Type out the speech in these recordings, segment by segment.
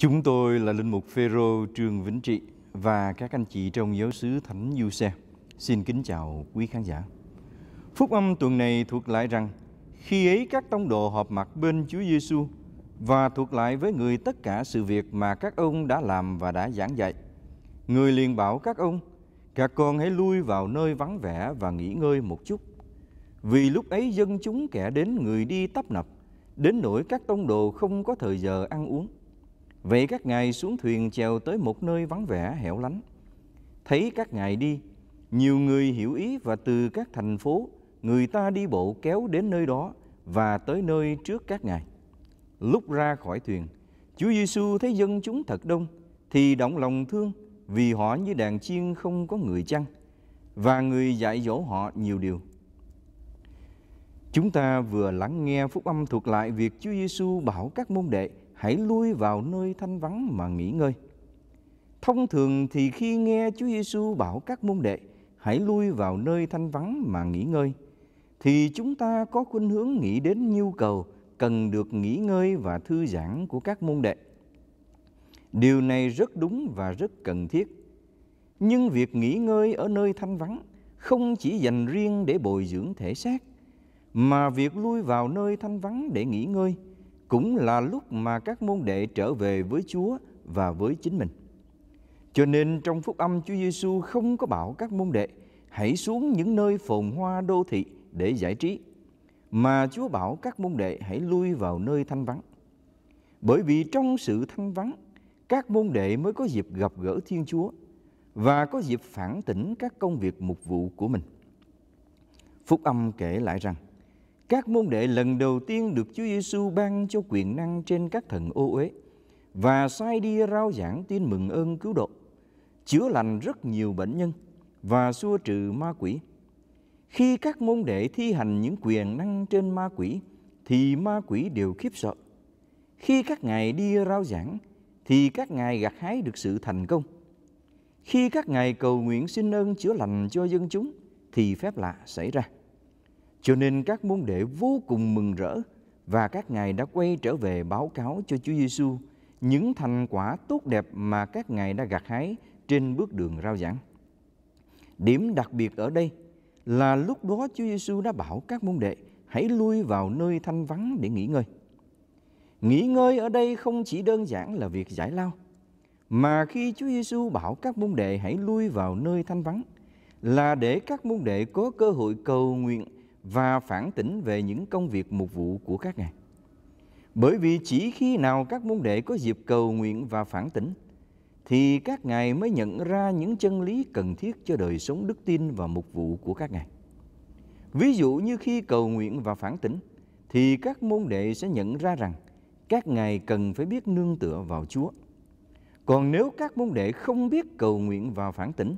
Chúng tôi là Linh Mục Phêrô Trương Vĩnh Trị và các anh chị trong giáo sứ Thánh Du Xe. Xin kính chào quý khán giả. Phúc âm tuần này thuộc lại rằng khi ấy các tông đồ họp mặt bên Chúa Giêsu và thuộc lại với người tất cả sự việc mà các ông đã làm và đã giảng dạy. Người liền bảo các ông, các con hãy lui vào nơi vắng vẻ và nghỉ ngơi một chút. Vì lúc ấy dân chúng kẻ đến người đi tấp nập, đến nỗi các tông đồ không có thời giờ ăn uống. Vậy các ngài xuống thuyền chèo tới một nơi vắng vẻ hẻo lánh. Thấy các ngài đi, nhiều người hiểu ý và từ các thành phố, người ta đi bộ kéo đến nơi đó và tới nơi trước các ngài. Lúc ra khỏi thuyền, Chúa Giêsu thấy dân chúng thật đông thì động lòng thương vì họ như đàn chiên không có người chăn và người dạy dỗ họ nhiều điều. Chúng ta vừa lắng nghe phúc âm thuộc lại việc Chúa Giêsu bảo các môn đệ hãy lui vào nơi thanh vắng mà nghỉ ngơi. Thông thường thì khi nghe Chúa Giêsu bảo các môn đệ hãy lui vào nơi thanh vắng mà nghỉ ngơi, thì chúng ta có khuynh hướng nghĩ đến nhu cầu cần được nghỉ ngơi và thư giãn của các môn đệ. Điều này rất đúng và rất cần thiết. Nhưng việc nghỉ ngơi ở nơi thanh vắng không chỉ dành riêng để bồi dưỡng thể xác, mà việc lui vào nơi thanh vắng để nghỉ ngơi – cũng là lúc mà các môn đệ trở về với Chúa và với chính mình. Cho nên trong phúc âm Chúa Giêsu không có bảo các môn đệ hãy xuống những nơi phồn hoa đô thị để giải trí, mà Chúa bảo các môn đệ hãy lui vào nơi thanh vắng. Bởi vì trong sự thanh vắng, các môn đệ mới có dịp gặp gỡ Thiên Chúa và có dịp phản tỉnh các công việc mục vụ của mình. Phúc âm kể lại rằng các môn đệ lần đầu tiên được Chúa Giêsu ban cho quyền năng trên các thần ô uế và sai đi rao giảng tin mừng ơn cứu độ, chữa lành rất nhiều bệnh nhân và xua trừ ma quỷ. Khi các môn đệ thi hành những quyền năng trên ma quỷ thì ma quỷ đều khiếp sợ. Khi các ngài đi rao giảng thì các ngài gặt hái được sự thành công. Khi các ngài cầu nguyện xin ơn chữa lành cho dân chúng thì phép lạ xảy ra. Cho nên các môn đệ vô cùng mừng rỡ và các ngài đã quay trở về báo cáo cho Chúa Giêsu những thành quả tốt đẹp mà các ngài đã gặt hái trên bước đường rao giảng. Điểm đặc biệt ở đây là lúc đó Chúa Giêsu đã bảo các môn đệ hãy lui vào nơi thanh vắng để nghỉ ngơi. Nghỉ ngơi ở đây không chỉ đơn giản là việc giải lao, mà khi Chúa Giêsu bảo các môn đệ hãy lui vào nơi thanh vắng là để các môn đệ có cơ hội cầu nguyện và phản tỉnh về những công việc mục vụ của các ngài. Bởi vì chỉ khi nào các môn đệ có dịp cầu nguyện và phản tỉnh, thì các ngài mới nhận ra những chân lý cần thiết cho đời sống đức tin và mục vụ của các ngài. Ví dụ như khi cầu nguyện và phản tỉnh, thì các môn đệ sẽ nhận ra rằng các ngài cần phải biết nương tựa vào Chúa. Còn nếu các môn đệ không biết cầu nguyện và phản tỉnh,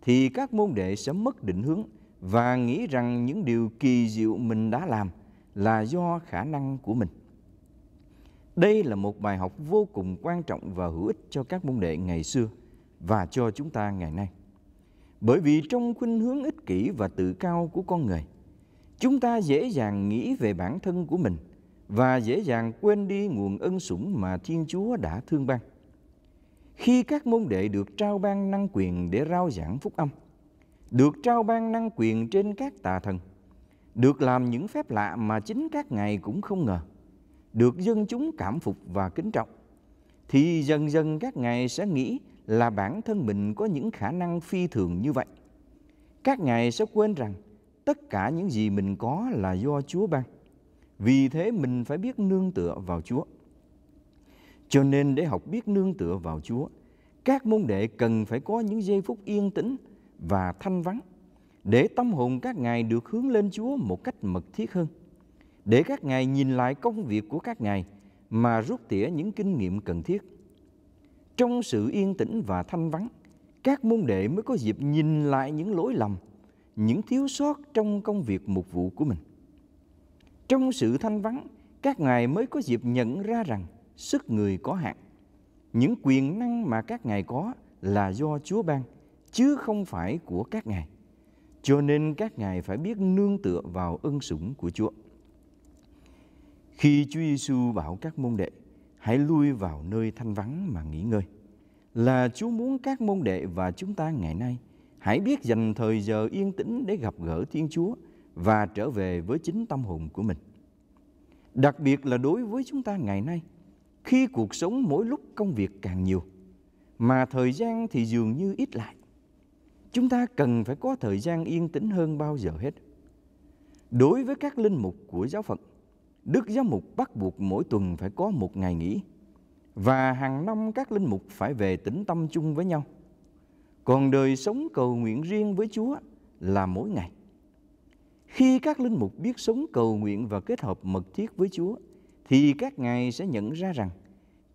thì các môn đệ sẽ mất định hướng, và nghĩ rằng những điều kỳ diệu mình đã làm là do khả năng của mình. Đây là một bài học vô cùng quan trọng và hữu ích cho các môn đệ ngày xưa và cho chúng ta ngày nay. Bởi vì trong khuynh hướng ích kỷ và tự cao của con người, chúng ta dễ dàng nghĩ về bản thân của mình và dễ dàng quên đi nguồn ân sủng mà Thiên Chúa đã thương ban. Khi các môn đệ được trao ban năng quyền để rao giảng phúc âm, được trao ban năng quyền trên các tà thần, được làm những phép lạ mà chính các ngài cũng không ngờ, được dân chúng cảm phục và kính trọng, thì dần dần các ngài sẽ nghĩ là bản thân mình có những khả năng phi thường như vậy. Các ngài sẽ quên rằng tất cả những gì mình có là do Chúa ban. Vì thế mình phải biết nương tựa vào Chúa. Cho nên để học biết nương tựa vào Chúa, các môn đệ cần phải có những giây phút yên tĩnh và thanh vắng để tâm hồn các ngài được hướng lên Chúa một cách mật thiết hơn, để các ngài nhìn lại công việc của các ngài mà rút tỉa những kinh nghiệm cần thiết. Trong sự yên tĩnh và thanh vắng, các môn đệ mới có dịp nhìn lại những lỗi lầm, những thiếu sót trong công việc mục vụ của mình. Trong sự thanh vắng, các ngài mới có dịp nhận ra rằng sức người có hạn. Những quyền năng mà các ngài có là do Chúa ban – chứ không phải của các ngài. Cho nên các ngài phải biết nương tựa vào ân sủng của Chúa. Khi Chúa Giêsu bảo các môn đệ hãy lui vào nơi thanh vắng mà nghỉ ngơi là Chúa muốn các môn đệ và chúng ta ngày nay hãy biết dành thời giờ yên tĩnh để gặp gỡ Thiên Chúa và trở về với chính tâm hồn của mình. Đặc biệt là đối với chúng ta ngày nay, khi cuộc sống mỗi lúc công việc càng nhiều, mà thời gian thì dường như ít lại, chúng ta cần phải có thời gian yên tĩnh hơn bao giờ hết. Đối với các linh mục của giáo phận, Đức Giáo mục bắt buộc mỗi tuần phải có một ngày nghỉ và hàng năm các linh mục phải về tĩnh tâm chung với nhau. Còn đời sống cầu nguyện riêng với Chúa là mỗi ngày. Khi các linh mục biết sống cầu nguyện và kết hợp mật thiết với Chúa thì các ngài sẽ nhận ra rằng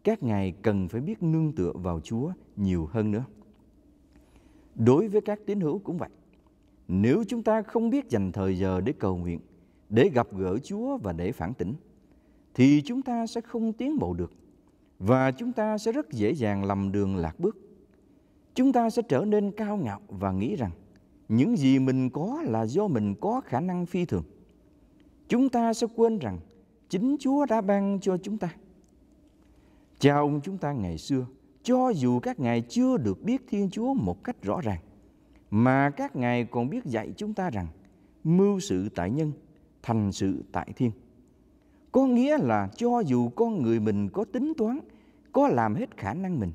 các ngài cần phải biết nương tựa vào Chúa nhiều hơn nữa. Đối với các tín hữu cũng vậy. Nếu chúng ta không biết dành thời giờ để cầu nguyện, để gặp gỡ Chúa và để phản tỉnh, thì chúng ta sẽ không tiến bộ được và chúng ta sẽ rất dễ dàng lầm đường lạc bước. Chúng ta sẽ trở nên cao ngạo và nghĩ rằng những gì mình có là do mình có khả năng phi thường. Chúng ta sẽ quên rằng chính Chúa đã ban cho chúng ta. Cha ông chúng ta ngày xưa – cho dù các ngài chưa được biết Thiên Chúa một cách rõ ràng, mà các ngài còn biết dạy chúng ta rằng mưu sự tại nhân, thành sự tại thiên. Có nghĩa là cho dù con người mình có tính toán, có làm hết khả năng mình,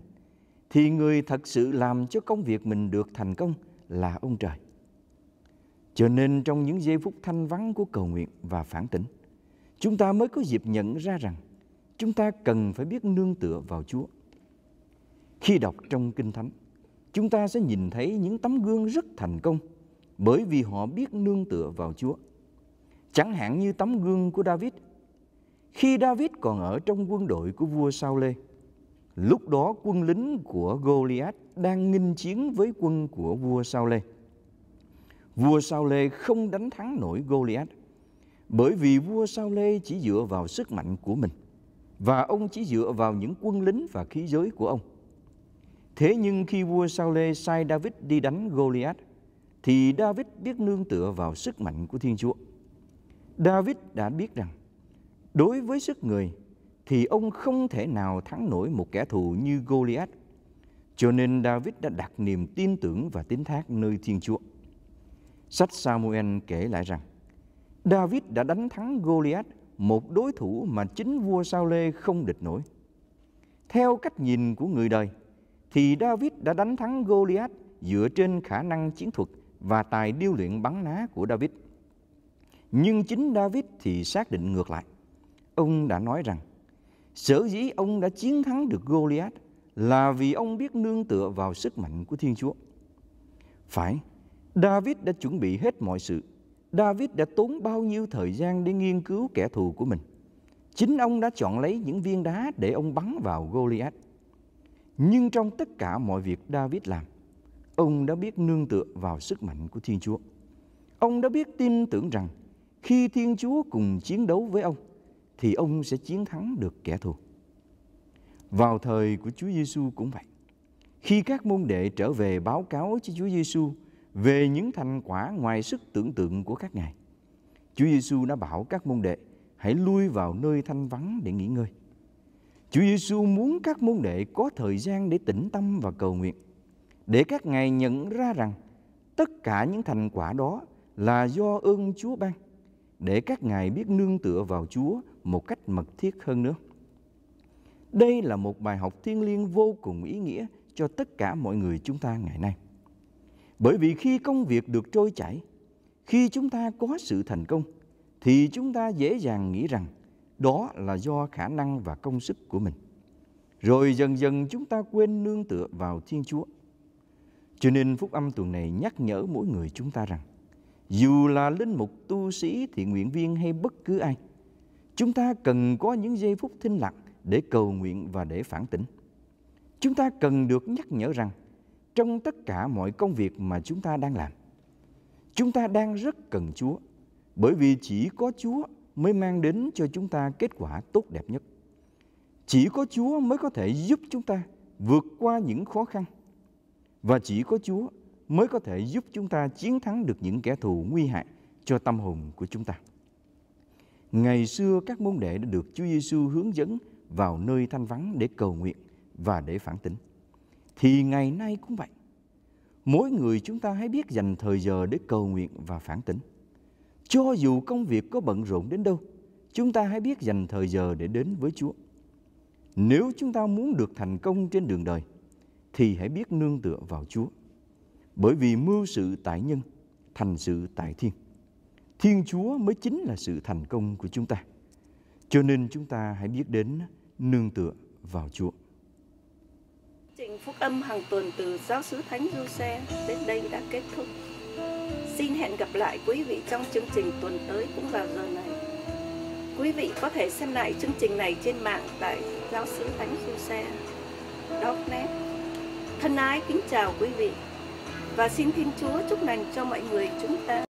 thì người thật sự làm cho công việc mình được thành công là ông trời. Cho nên trong những giây phút thanh vắng của cầu nguyện và phản tỉnh, chúng ta mới có dịp nhận ra rằng chúng ta cần phải biết nương tựa vào Chúa khi đọc trong Kinh Thánh, chúng ta sẽ nhìn thấy những tấm gương rất thành công bởi vì họ biết nương tựa vào Chúa. Chẳng hạn như tấm gương của David. Khi David còn ở trong quân đội của vua Sao Lê, lúc đó quân lính của Goliath đang nghinh chiến với quân của vua Sao Lê. Vua Sao Lê không đánh thắng nổi Goliath bởi vì vua Sao Lê chỉ dựa vào sức mạnh của mình và ông chỉ dựa vào những quân lính và khí giới của ông. Thế nhưng khi vua sao lê sai David đi đánh Goliath, thì David biết nương tựa vào sức mạnh của Thiên Chúa. David đã biết rằng đối với sức người thì ông không thể nào thắng nổi một kẻ thù như Goliath. Cho nên David đã đặt niềm tin tưởng và tín thác nơi Thiên Chúa. Sách Samuel kể lại rằng David đã đánh thắng Goliath, một đối thủ mà chính vua Sao Lê không địch nổi. Theo cách nhìn của người đời, thì David đã đánh thắng Goliath dựa trên khả năng chiến thuật và tài điêu luyện bắn ná của David. Nhưng chính David thì xác định ngược lại. Ông đã nói rằng, sở dĩ ông đã chiến thắng được Goliath là vì ông biết nương tựa vào sức mạnh của Thiên Chúa. Phải, David đã chuẩn bị hết mọi sự. David đã tốn bao nhiêu thời gian để nghiên cứu kẻ thù của mình. Chính ông đã chọn lấy những viên đá để ông bắn vào Goliath. Nhưng trong tất cả mọi việc David làm, ông đã biết nương tựa vào sức mạnh của Thiên Chúa. Ông đã biết tin tưởng rằng khi Thiên Chúa cùng chiến đấu với ông thì ông sẽ chiến thắng được kẻ thù. Vào thời của Chúa Giêsu cũng vậy. Khi các môn đệ trở về báo cáo cho Chúa Giêsu về những thành quả ngoài sức tưởng tượng của các ngài, Chúa Giêsu đã bảo các môn đệ hãy lui vào nơi thanh vắng để nghỉ ngơi. Chúa Giêsu muốn các môn đệ có thời gian để tĩnh tâm và cầu nguyện, để các ngài nhận ra rằng tất cả những thành quả đó là do ơn Chúa ban, để các ngài biết nương tựa vào Chúa một cách mật thiết hơn nữa. Đây là một bài học thiêng liêng vô cùng ý nghĩa cho tất cả mọi người chúng ta ngày nay. Bởi vì khi công việc được trôi chảy, khi chúng ta có sự thành công thì chúng ta dễ dàng nghĩ rằng đó là do khả năng và công sức của mình. Rồi dần dần chúng ta quên nương tựa vào Thiên Chúa. Cho nên phúc âm tuần này nhắc nhở mỗi người chúng ta rằng dù là linh mục, tu sĩ, thiện nguyện viên hay bất cứ ai, chúng ta cần có những giây phút thinh lặng để cầu nguyện và để phản tỉnh. Chúng ta cần được nhắc nhở rằng trong tất cả mọi công việc mà chúng ta đang làm, chúng ta đang rất cần Chúa, bởi vì chỉ có Chúa mới mang đến cho chúng ta kết quả tốt đẹp nhất. Chỉ có Chúa mới có thể giúp chúng ta vượt qua những khó khăn và chỉ có Chúa mới có thể giúp chúng ta chiến thắng được những kẻ thù nguy hại cho tâm hồn của chúng ta. Ngày xưa các môn đệ đã được Chúa Giêsu hướng dẫn vào nơi thanh vắng để cầu nguyện và để phản tỉnh. Thì ngày nay cũng vậy. Mỗi người chúng ta hãy biết dành thời giờ để cầu nguyện và phản tỉnh. Cho dù công việc có bận rộn đến đâu, chúng ta hãy biết dành thời giờ để đến với Chúa. Nếu chúng ta muốn được thành công trên đường đời, thì hãy biết nương tựa vào Chúa. Bởi vì mưu sự tại nhân, thành sự tại thiên. Thiên Chúa mới chính là sự thành công của chúng ta. Cho nên chúng ta hãy biết đến nương tựa vào Chúa. Trình phúc âm hàng tuần từ giáo sứ Thánh Giuse đến đây đã kết thúc. Xin hẹn gặp lại quý vị trong chương trình tuần tới cũng vào giờ này. Quý vị có thể xem lại chương trình này trên mạng tại giáo sứ Thánh Du Xe. .net. Thân ái kính chào quý vị và xin Thiên Chúa chúc lành cho mọi người chúng ta.